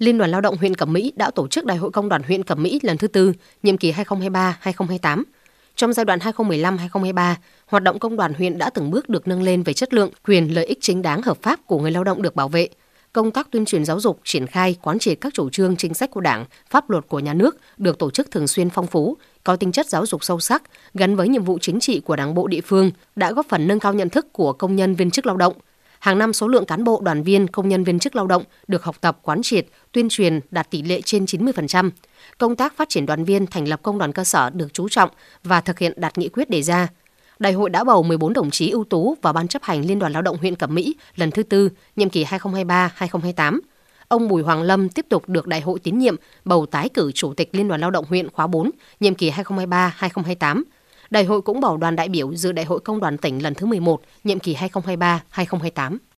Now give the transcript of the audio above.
Liên đoàn Lao động huyện Cẩm Mỹ đã tổ chức Đại hội Công đoàn huyện Cẩm Mỹ lần thứ tư, nhiệm kỳ 2023-2028. Trong giai đoạn 2015-2023, hoạt động công đoàn huyện đã từng bước được nâng lên về chất lượng, quyền lợi ích chính đáng hợp pháp của người lao động được bảo vệ. Công tác tuyên truyền giáo dục, triển khai, quán triệt các chủ trương chính sách của Đảng, pháp luật của nhà nước được tổ chức thường xuyên phong phú, có tính chất giáo dục sâu sắc, gắn với nhiệm vụ chính trị của Đảng bộ địa phương, đã góp phần nâng cao nhận thức của công nhân viên chức lao động – Hàng năm số lượng cán bộ, đoàn viên, công nhân viên chức lao động được học tập, quán triệt, tuyên truyền đạt tỷ lệ trên 90%. Công tác phát triển đoàn viên thành lập công đoàn cơ sở được chú trọng và thực hiện đạt nghị quyết đề ra. Đại hội đã bầu 14 đồng chí ưu tú vào Ban chấp hành Liên đoàn Lao động huyện Cẩm Mỹ lần thứ tư, nhiệm kỳ 2023-2028. Ông Bùi Hoàng Lâm tiếp tục được Đại hội tín nhiệm bầu tái cử Chủ tịch Liên đoàn Lao động huyện khóa 4, nhiệm kỳ 2023-2028 Đại hội cũng bầu đoàn đại biểu dự Đại hội Công đoàn tỉnh lần thứ 11, nhiệm kỳ 2023-2028.